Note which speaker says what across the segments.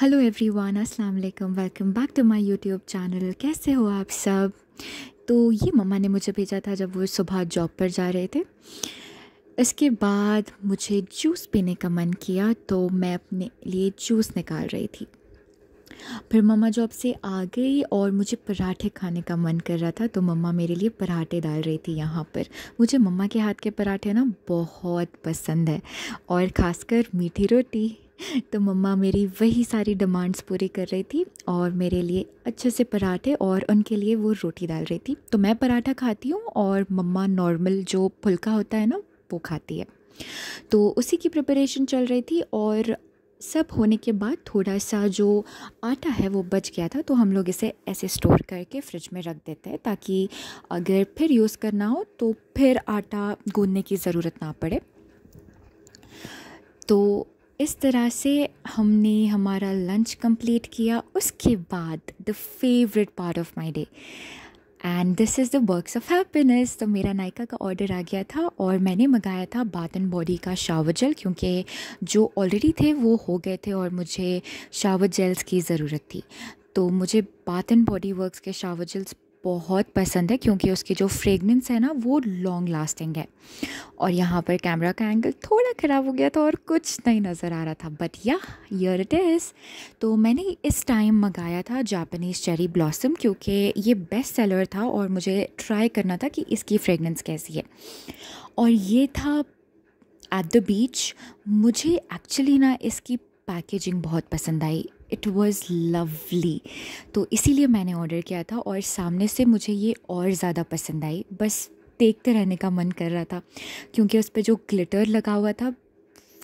Speaker 1: hello everyone अस्सलाम वालेकुम welcome back to my YouTube channel कैसे हो आप सब तो ये मम्मा ने मुझे भेजा था जब वो सुबह जॉब पर जा रहे थे इसके बाद मुझे जूस पीने का मन किया तो मैं अपने लिए जूस निकाल रही थी फिर मम्मा जॉब से आ गई और मुझे पराठे खाने का मन कर रहा था तो मम्मा मेरे लिए पराठे डाल रही थी यहाँ पर मुझे मम्मा के हाथ के पराठे ना बहुत पसंद है और ख़ासकर मीठी रोटी तो मम्मा मेरी वही सारी डिमांड्स पूरी कर रही थी और मेरे लिए अच्छे से पराठे और उनके लिए वो रोटी डाल रही थी तो मैं पराठा खाती हूँ और मम्मा नॉर्मल जो फुल्का होता है ना वो खाती है तो उसी की प्रिपरेशन चल रही थी और सब होने के बाद थोड़ा सा जो आटा है वो बच गया था तो हम लोग इसे ऐसे स्टोर करके फ्रिज में रख देते हैं ताकि अगर फिर यूज़ करना हो तो फिर आटा गूंदने की ज़रूरत ना पड़े तो इस तरह से हमने हमारा लंच कंप्लीट किया उसके बाद the favourite part of my day and this is the works of happiness तो मेरा नायका का ऑर्डर आ गया था और मैंने मंगाया था बाथ एंड बॉडी का शावर जेल क्योंकि जो ऑलरेडी थे वो हो गए थे और मुझे शावर जेल्स की ज़रूरत थी तो मुझे बाथ एंड बॉडी वर्क्स के शावर जेल्स बहुत पसंद है क्योंकि उसकी जो फ्रेगनेंस है ना वो लॉन्ग लास्टिंग है और यहाँ पर कैमरा का एंगल थोड़ा ख़राब हो गया था और कुछ नहीं नज़र आ रहा था बट या यर इट इज़ तो मैंने इस टाइम मंगाया था जापानीज़ चेरी ब्लॉसम क्योंकि ये बेस्ट सेलर था और मुझे ट्राई करना था कि इसकी फ्रेगनेंस कैसी है और ये था एट द बीच मुझे एक्चुअली ना इसकी पैकेजिंग बहुत पसंद आई इट वॉज़ लवली तो इसीलिए मैंने ऑर्डर किया था और सामने से मुझे ये और ज़्यादा पसंद आई बस देखते रहने का मन कर रहा था क्योंकि उस पर जो ग्लिटर लगा हुआ था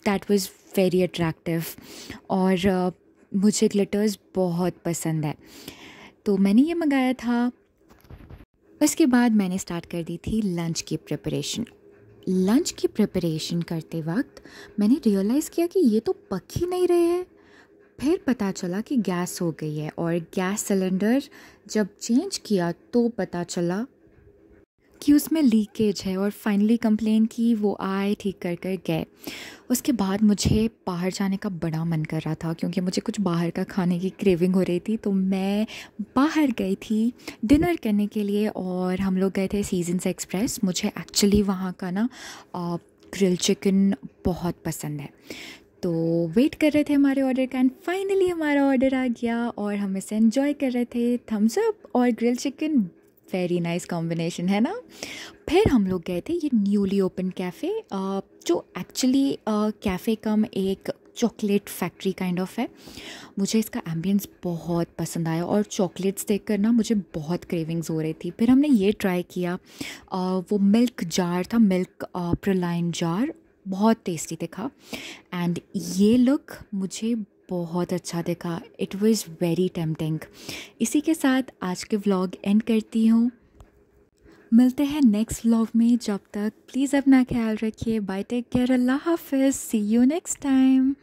Speaker 1: दैट वॉज़ वेरी अट्रैक्टिव और मुझे ग्लिटर्स बहुत पसंद है तो मैंने ये मंगाया था उसके बाद मैंने स्टार्ट कर दी थी लंच की प्रिपरेशन लंच की प्रिपरेशन करते वक्त मैंने रियलाइज़ किया कि ये तो पक ही नहीं रहे हैं फिर पता चला कि गैस हो गई है और गैस सिलेंडर जब चेंज किया तो पता चला कि उसमें लीकेज है और फाइनली कंप्लेन की वो आए ठीक कर कर गए उसके बाद मुझे बाहर जाने का बड़ा मन कर रहा था क्योंकि मुझे कुछ बाहर का खाने की क्रेविंग हो रही थी तो मैं बाहर गई थी डिनर करने के लिए और हम लोग गए थे सीजन्स एक्सप्रेस मुझे एक्चुअली वहाँ का ना ग्रिल चिकन बहुत पसंद है तो वेट कर रहे थे हमारे ऑर्डर का एंड फाइनली हमारा ऑर्डर आ गया और हम इसे इन्जॉय कर रहे थे थम्स अप और grill chicken very nice combination है ना फिर हम लोग गए थे ये न्यूली ओपन कैफ़े जो एक्चुअली कैफ़े कम एक चॉकलेट फैक्ट्री काइंड ऑफ है मुझे इसका एम्बियंस बहुत पसंद आया और चॉकलेट्स देख कर ना मुझे बहुत क्रेविंग्स हो रही थी फिर हमने ये ट्राई किया आ, वो मिल्क जार था मिल्क प्रलाइन जार बहुत टेस्टी दिखा एंड ये लुक मुझे बहुत अच्छा दिखा इट वॉज़ वेरी टेम्पटिंग इसी के साथ आज के व्लॉग एंड करती हूँ मिलते हैं नेक्स्ट व्लॉग में जब तक प्लीज़ अपना ख्याल रखिए बाय टेक केयर अल्लाह हाफिज़ सी यू नेक्स्ट टाइम